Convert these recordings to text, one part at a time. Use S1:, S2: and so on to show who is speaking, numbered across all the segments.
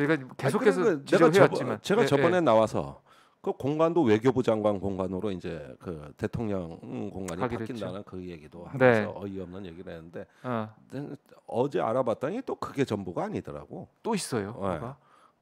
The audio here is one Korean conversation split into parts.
S1: 저희가 계속해서 지적해왔지만 제가 네, 저번에 예, 나와서 그 공간도 외교부 장관 공간으로 이제 그 대통령 공간이 바뀐다는 했죠. 그 얘기도 네. 하면서 네. 어이없는 얘기를 했는데 어. 네, 어제 알아봤더니 또 그게 전부가 아니더라고. 또 있어요. 네.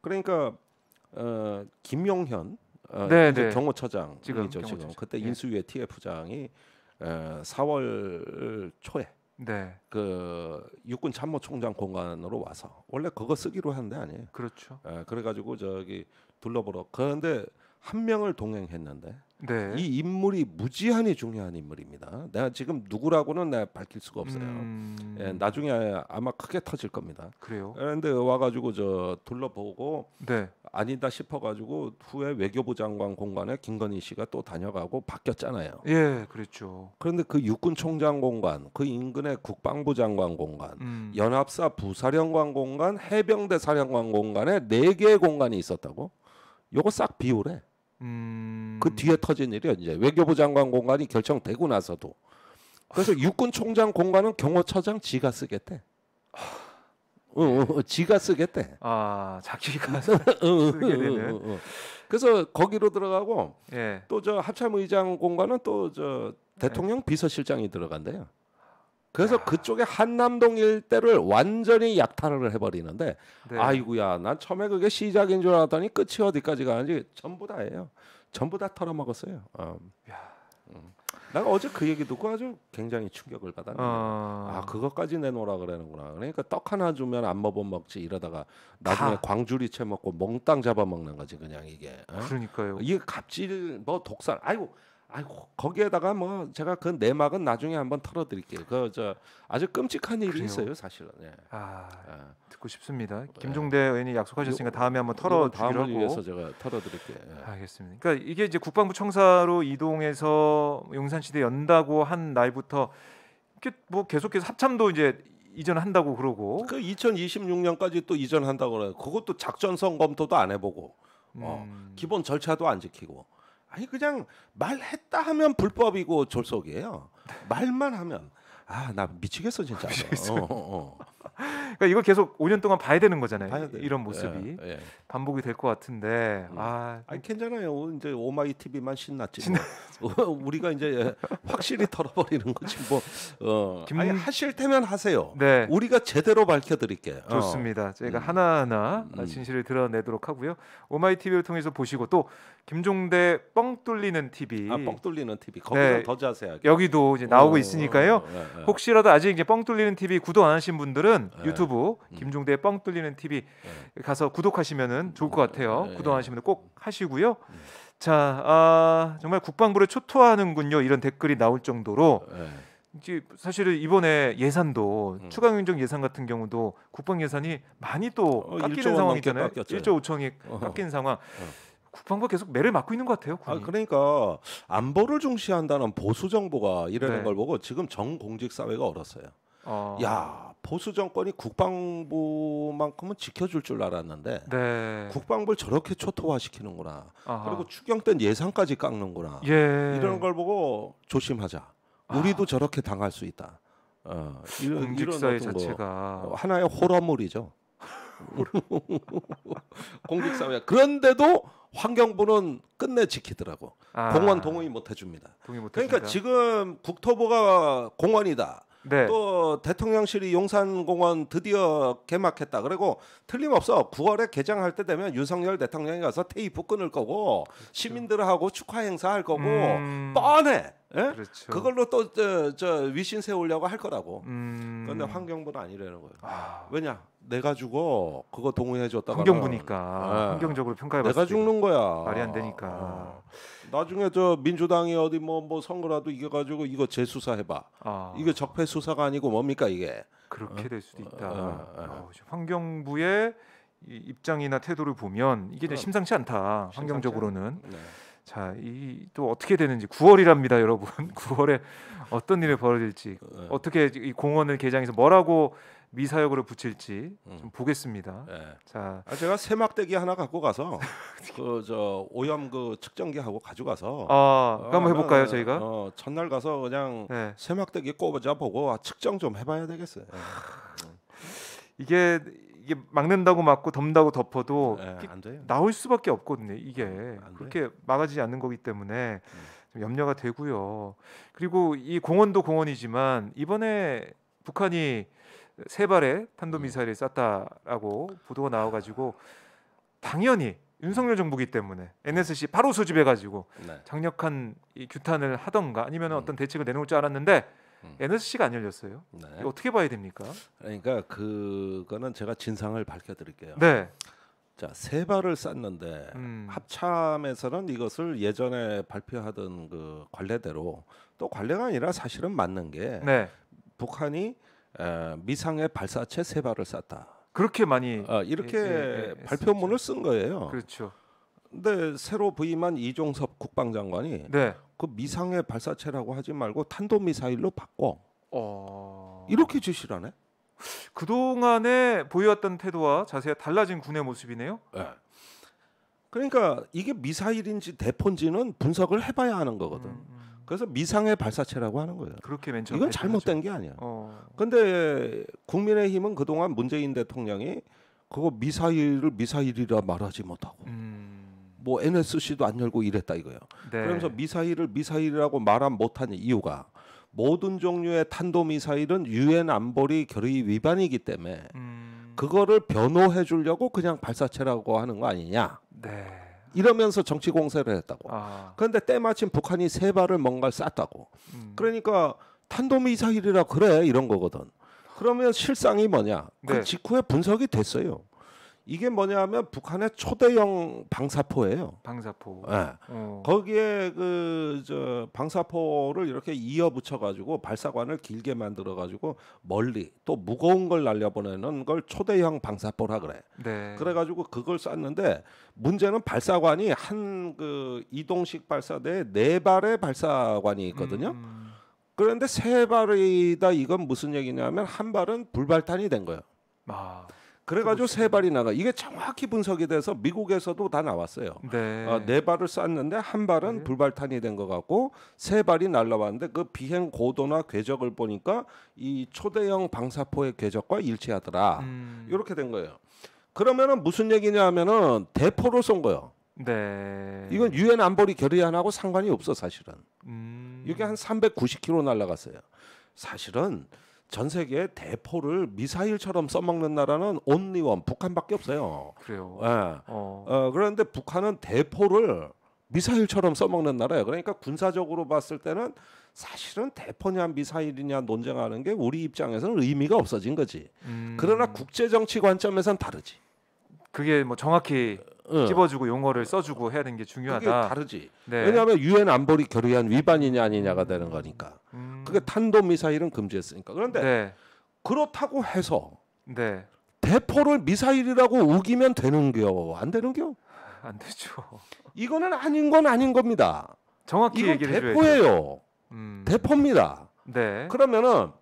S1: 그러니까 어, 김용현 어, 네, 네. 경호처장이죠 지금, 지금. 그때 예. 인수위의 TF장이 에, 어, 4월 초에 네. 그 육군 참모총장 공간으로 와서 원래 그거 쓰기로 한데 아니에요. 그렇죠. 예, 그래가지고 저기 둘러보러. 그런데 한 명을 동행했는데 네. 이 인물이 무지한히 중요한 인물입니다. 내가 지금 누구라고는 내가 밝힐 수가 없어요. 음... 예, 나중에 아마 크게 터질 겁니다. 그래요. 그런데 와가지고 저 둘러보고 네. 아니다 싶어가지고 후에 외교부 장관 공간에 김건희 씨가 또 다녀가고 바뀌었잖아요. 예, 그랬죠. 그런데 그 육군 총장 공간그 인근의 국방부 장관 공간 음... 연합사 부사령관 공간 해병대 사령관 공간에네 개의 공간이 있었다고. 요거 싹 비우래.
S2: 음...
S1: 그 뒤에 터진 일이 이제 외교부 장관 공간이 결정되고 나서도 그래서 아. 육군 총장 공간은 경호처장 지가 쓰겠대. 어, 어, 어 지가 쓰겠대. 아, 자기가 어, 어, 쓰게 되 그래서 거기로 들어가고 예. 또저 합참의장 공간은 또저 예. 대통령 예. 비서실장이 들어간대요. 그래서 야. 그쪽에 한남동 일대를 완전히 약탈을 해버리는데 네. 아이구야 난 처음에 그게 시작인 줄 알았더니 끝이 어디까지 가는지 전부 다예요. 전부 다 털어먹었어요. 어. 야. 음. 내가 어제 그 얘기 듣고 아주 굉장히 충격을 받았는데 어... 아. 아 그것까지 내놓으라 그러는구나 그러니까 떡 하나 주면 안먹어 먹지 이러다가 나중에 다. 광주리 채 먹고 몽땅 잡아먹는 거지 그냥 이게 어? 그러니까요 이게 갑질 뭐 독살 아이고 아이고 거기에다가 뭐 제가 그 내막은 나중에 한번 털어드릴게요. 그 저 아주 끔찍한 일이 그래요? 있어요, 사실은. 예. 아, 아,
S2: 듣고 싶습니다. 예. 김종대 예. 의원이 약속하셨으니까 다음에 한번 털어주기로 위해서 제가 털어드릴게요.
S1: 예. 알겠습니다. 그러니까 이게 이제
S2: 국방부 청사로 이동해서 용산시대 연다고 한 날부터
S1: 뭐 계속해서 합참도 이제 이전한다고 그러고 그 2026년까지 또 이전한다고 그래요. 그것도 작전성 검토도 안 해보고 어, 음. 어, 기본 절차도 안 지키고. 아니 그냥 말했다 하면 불법이고 졸속이에요. 말만 하면 아 나 미치겠어 진짜. 아, 미치겠어. 어, 어, 어. 그러니까 이걸 계속 5년 동안 봐야 되는 거잖아요. 봐야 이런 모습이 예, 예. 반복이 될 것 같은데 예. 아, 아니 괜찮아요. 이제 오마이 TV만 신났지. 뭐. 어, 우리가 이제 확실히 털어버리는 거지 뭐. 어. 김... 아니 하실 테면 하세요. 네. 우리가 제대로 밝혀드릴게요. 어. 좋습니다. 저희가 음.
S2: 하나하나 음. 진실을 드러내도록 하고요. 오마이 TV를 통해서 보시고 또 김종대 뻥 뚫리는 TV. 아, 뻥 뚫리는 TV. 거기서 네. 더 자세하게. 여기도 이제 나오고 오, 어, 있으니까요. 오, 네, 혹시라도 아직 이제 뻥 뚫리는 TV 구독 안 하신 분들은 보시 네. 예. 유튜브 음. 김종대 뻥 뚫리는 TV 네. 예. 가서 구독하시면은 좋을 것 같아요. 네. 예. 구독 하시면 꼭 음. 하시고요. 음. 자, 아, 정말 국방부를 초토화하는군요. 이런 댓글이 나올 정도로 이제 사실은 이번에 예산도 음. 추가 경정 예산 같은 경우도 국방 예산이 많이 또 어, 깎이는 상황이잖아요. 1조
S1: 5천이 어허. 깎인 상황. 어. 국방부가 계속 매를 맞고 있는 것 같아요. 군이. 아, 그러니까 안보를 중시한다는 보수 정보가 이러는 네. 걸 보고 지금 정 공직 사회가 얼었어요. 어. 야 보수 정권이 국방부만큼은 지켜줄 줄 알았는데 네. 국방부를 저렇게 초토화시키는구나. 아하. 그리고 추경 때 예산까지 깎는구나. 예. 이런 걸 보고 조심하자. 아. 우리도 아. 저렇게 당할 수 있다. 어, 이런, 사회 자체가 뭐 하나의 호러물이죠. 공직사회. 그런데도 환경부는 끝내 지키더라고. 아. 공원 동의 못 해줍니다. 동의 못 그러니까 해준다. 지금 국토부가 공원이다. 네. 또 대통령실이 용산공원 드디어 개막했다. 그리고 틀림없어 9월에 개장할 때 되면 윤석열 대통령이 가서 테이프 끊을 거고 그렇죠. 시민들하고 축하 행사할 거고 음... 뻔해. 예? 그렇죠. 그걸로 또저 저 위신 세우려고 할 거라고. 음... 그런데 환경부는 아니라는 거예요. 아... 왜냐? 내가 주고 그거 동의해 줬다가 환경부니까 예. 환경적으로 평가해 봤을 내가 죽는 거야. 말이 안 되니까. 아. 나중에 저 민주당이 어디 뭐뭐 뭐 선거라도 이겨 가지고 이거 재수사해 봐. 아... 이거 적폐 수사가 아니고 뭡니까 이게? 그렇게 어? 될 수도 있다. 어, 어, 어. 어 환경부의
S2: 입장이나 태도를 보면 이게 심상치 않다. 심상치 환경적으로는. 네. 자, 이 또 어떻게 되는지 9월이랍니다, 여러분. 9월에 어떤 일이 벌어질지, 네. 어떻게 이 공원을 개장해서 뭐라고 미사역으로 붙일지 음. 좀 보겠습니다. 네. 자, 아,
S1: 제가 세막대기 하나 갖고 가서 그 저 오염 그 측정기 하고 가져가서 아, 어, 한번 해볼까요, 어, 저희가? 어, 첫날 가서 그냥 네. 세막대기 꼽아져 보고 아, 측정 좀 해봐야 되겠어요.
S2: 이게 이게 막는다고 막고 덮는다고 덮어도 네, 안 돼요. 나올 수밖에 없거든요. 이게 그렇게 막아지지 않는 거기 때문에 음. 좀 염려가 되고요. 그리고 이 공원도 공원이지만 이번에 북한이 세 발의 탄도 미사일을 음. 쐈다라고 보도가 나와가지고 당연히 윤석열 정부기 때문에 NSC 바로 소집해가지고 네. 강력한 이 규탄을 하던가 아니면 음. 어떤 대책을 내놓을 줄 알았는데 음. NSC가 안
S1: 열렸어요. 네. 어떻게 봐야 됩니까? 그러니까 그거는 제가 진상을 밝혀드릴게요. 네. 자, 세 발을 쌌는데 음. 합참에서는 이것을 예전에 발표하던 그 관례대로 또 관례가 아니라 사실은 맞는 게 네. 북한이 에, 미상의 발사체 세 발을 쐈다. 그렇게 많이 아, 이렇게 예, 예, 예, 예 발표문을 쓴 거예요. 그렇죠. 근데 새로 부임한 이종섭 국방장관이 네. 그 미상의 발사체라고 하지 말고 탄도 미사일로 바꿔. 어... 이렇게 지시를 하네. 그동안에 보여왔던 태도와 자세가 달라진
S2: 군의 모습이네요. 네.
S1: 그러니까 이게 미사일인지 대포인지는 분석을 해봐야 하는 거거든. 음, 음. 그래서 미상의 발사체라고 하는 거예요.
S2: 그렇게 맨 이건
S1: 잘못된 게 아니야. 어. 근데 국민의힘은 그동안 문재인 대통령이 그거 미사일을 미사일이라 말하지 못하고 음. 뭐 NSC도 안 열고 이랬다 이거예요. 네. 그러면서 미사일을 미사일이라고 말한 못한 이유가 모든 종류의 탄도 미사일은 유엔 안보리 결의 위반이기 때문에 음... 그거를 변호해 주려고 그냥 발사체라고 하는 거 아니냐. 네. 이러면서 정치 공세를 했다고. 아... 그런데 때마침 북한이 세 발을 뭔가를 쐈다고. 음... 그러니까 탄도 미사일이라 그래 이런 거거든. 그러면 실상이 뭐냐? 그 네. 그 직후에 분석이 됐어요. 이게 뭐냐면 북한의 초대형 방사포예요.
S2: 방사포. 네. 어.
S1: 거기에 그 저 방사포를 이렇게 이어 붙여 가지고 발사관을 길게 만들어 가지고 멀리 또 무거운 걸 날려보내는 걸 초대형 방사포라 그래. 네. 그래 가지고 그걸 쐈는데 문제는 발사관이 한 그 이동식 발사대에 네 발의 발사관이 있거든요. 음, 음. 그런데 세 발이다 이건 무슨 얘기냐면 한 발은 불발탄이 된 거예요. 아. 그래가지고 세 발이 나가. 이게 정확히 분석이 돼서 미국에서도 다 나왔어요. 네, 어, 네 발을 쐈는데 한 발은 네. 불발탄이 된 것 같고 세 발이 날라왔는데 그 비행 고도나 궤적을 보니까 이 초대형 방사포의 궤적과 일치하더라. 음. 이렇게 된 거예요. 그러면은 무슨 얘기냐 하면은 대포로 쏜 거예요. 네. 이건 유엔 안보리 결의안하고 상관이 없어 사실은. 음. 이게 한 390km 날라갔어요. 사실은 전 세계 대포를 미사일처럼 써먹는 나라는 온리원 북한밖에 없어요. 그래요. 예. 어. 어, 그런데 북한은 대포를 미사일처럼 써먹는 나라예요. 그러니까 군사적으로 봤을 때는 사실은 대포냐 미사일이냐 논쟁하는 게 우리 입장에서는 의미가 없어진 거지. 음... 그러나 국제 정치 관점에선 다르지. 그게 뭐 정확히 응. 어. 집어주고 용어를 써주고 해야 되는 게 중요하다. 다르지. 네. 왜냐하면 유엔 안보리 결의안 위반이냐 아니냐가 되는 거니까. 음... 그게 탄도 미사일은 금지했으니까. 그런데 네. 그렇다고 해서 네. 대포를 미사일이라고 우기면 되는겨? 안 되는겨? 안 되죠. 이거는 아닌 건 아닌 겁니다. 정확히 이건 얘기를 대포예요. 음. 대포입니다. 네. 그러면은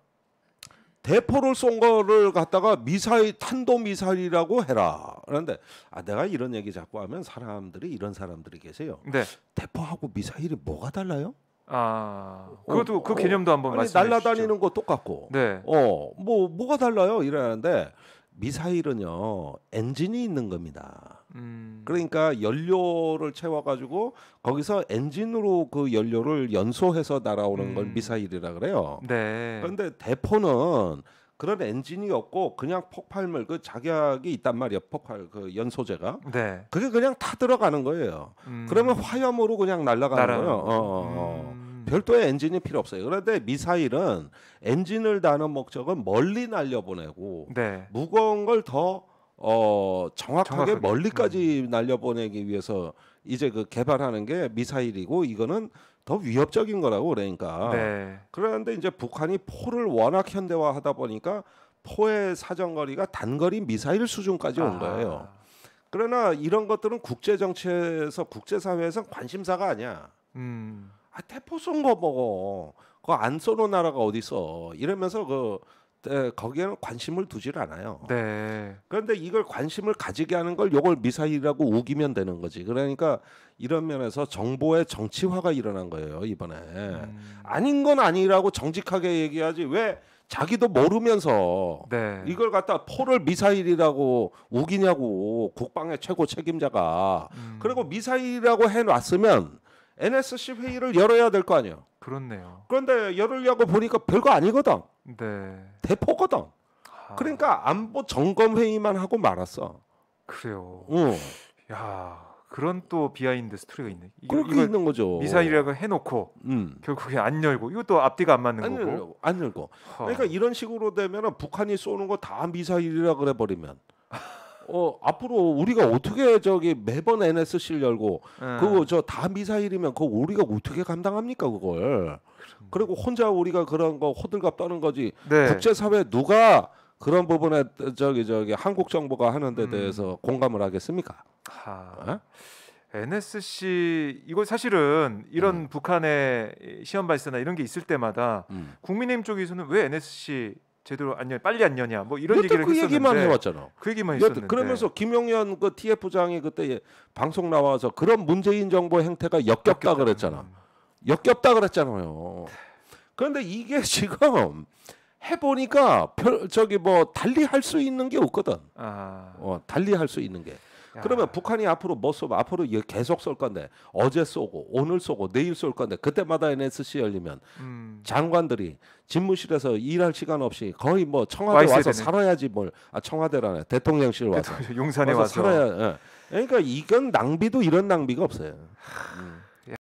S1: 대포를 쏜 거를 갖다가 미사일 탄도 미사일이라고 해라. 그런데 아 내가 이런 얘기 자꾸 하면 사람들이 이런 사람들이 계세요. 네. 대포하고 미사일이 뭐가 달라요? 아, 어, 그것도 그 어, 그 개념도 한번 아니, 말씀해 날아다니는 주거 똑같고. 네. 어, 뭐 뭐가 달라요? 이러는데 미사일은요 엔진이 있는 겁니다. 음. 그러니까 연료를 채워가지고 거기서 엔진으로 그 연료를 연소해서 날아오는 음. 걸 미사일이라 그래요. 네. 그런데 대포는 그런 엔진이 없고 그냥 폭발물 그 작약이 있단 말이에요. 폭발 그 연소재가. 네. 그게 그냥 타 들어가는 거예요. 음. 그러면 화염으로 그냥 날아가는 거예요. 어, 어, 어. 음. 별도의 엔진이 필요 없어요. 그런데 미사일은 엔진을 다는 목적은 멀리 날려보내고 네. 무거운 걸 더 어, 정확하게, 정확하게. 멀리까지 음. 날려보내기 위해서 이제 그 개발하는 게 미사일이고 이거는 더 위협적인 거라고 그러니까. 네. 그런데 이제 북한이 포를 워낙 현대화하다 보니까 포의 사정거리가 단거리 미사일 수준까지 온 아. 거예요. 아. 그러나 이런 것들은 국제 정치에서 국제 사회에서 관심사가 아니야. 음. 아, 태포 쏜거 먹어. 그거 안 쏘는 나라가 어디 있어? 이러면서 그 네, 거기에는 관심을 두질 않아요. 네. 그런데 이걸 관심을 가지게 하는 걸 요걸 미사일이라고 우기면 되는 거지. 그러니까 이런 면에서 정보의 정치화가 일어난 거예요 이번에. 음. 아닌 건 아니라고 정직하게 얘기하지 왜 자기도 모르면서 네. 이걸 갖다 포를 미사일이라고 우기냐고 국방의 최고 책임자가. 음. 그리고 미사일이라고 해놨으면 NSC 회의를 열어야 될 거 아니에요. 그렇네요. 그런데 열흘야고 보니까 별거 아니거든. 네. 대포거든. 아. 그러니까 안보 점검 회의만 하고 말았어. 그래요. 응. 어.
S2: 야. 그런 또 비하인드 스토리가 있네. 그렇게 있는 거죠. 미사일이라고
S1: 해놓고 음. 결국에 안 열고 이것도 앞뒤가 안 맞는 안 거고 열고, 안 열고. 허. 그러니까 이런 식으로 되면 북한이 쏘는 거 다 미사일이라 그래 버리면 어, 앞으로 우리가 어떻게 저기 매번 NSC 열고 네. 예. 그거 저 다 미사일이면 그거 우리가 어떻게 감당합니까 그걸? 그리고 혼자 우리가 그런 거 호들갑 떠는 거지. 네. 국제사회 누가 그런 부분에 저기 저기 한국 정부가 하는데 음. 대해서 음. 공감을 하겠습니까?
S2: 아. 예? NSC 이거 사실은 이런 음. 북한의 시험 발사나 이런 게 있을 때마다 음. 국민의힘 쪽에서는 왜 NSC
S1: 제대로 안녕 빨리 안녕이야 뭐 이런 얘기를 그 얘기만 해왔잖아. 그 얘기만 했었는데 그러면서 김용현 그 TF장이 그때 예, 방송 나와서 그런 문재인 정부 행태가 역겹다, 그랬잖아. 역겹다 그랬잖아요. 그런데 이게 지금 해보니까 별, 저기 뭐 달리 할 수 있는 게 없거든. 아. 어, 달리 할 수 있는 게. 그러면 북한이 앞으로 뭐 쏘면 앞으로 계속 쏠 건데 어제 쏘고 오늘 쏘고 내일 쏠 건데 그때마다 NSC 열리면 음. 장관들이 집무실에서 일할 시간 없이 거의 뭐 청와대 와서 되네. 살아야지 뭘 아, 청와대라네 대통령실 와서 용산에 와서, 와서. 살아야 예. 그러니까 이건 낭비도 이런 낭비가 없어요.
S2: 음.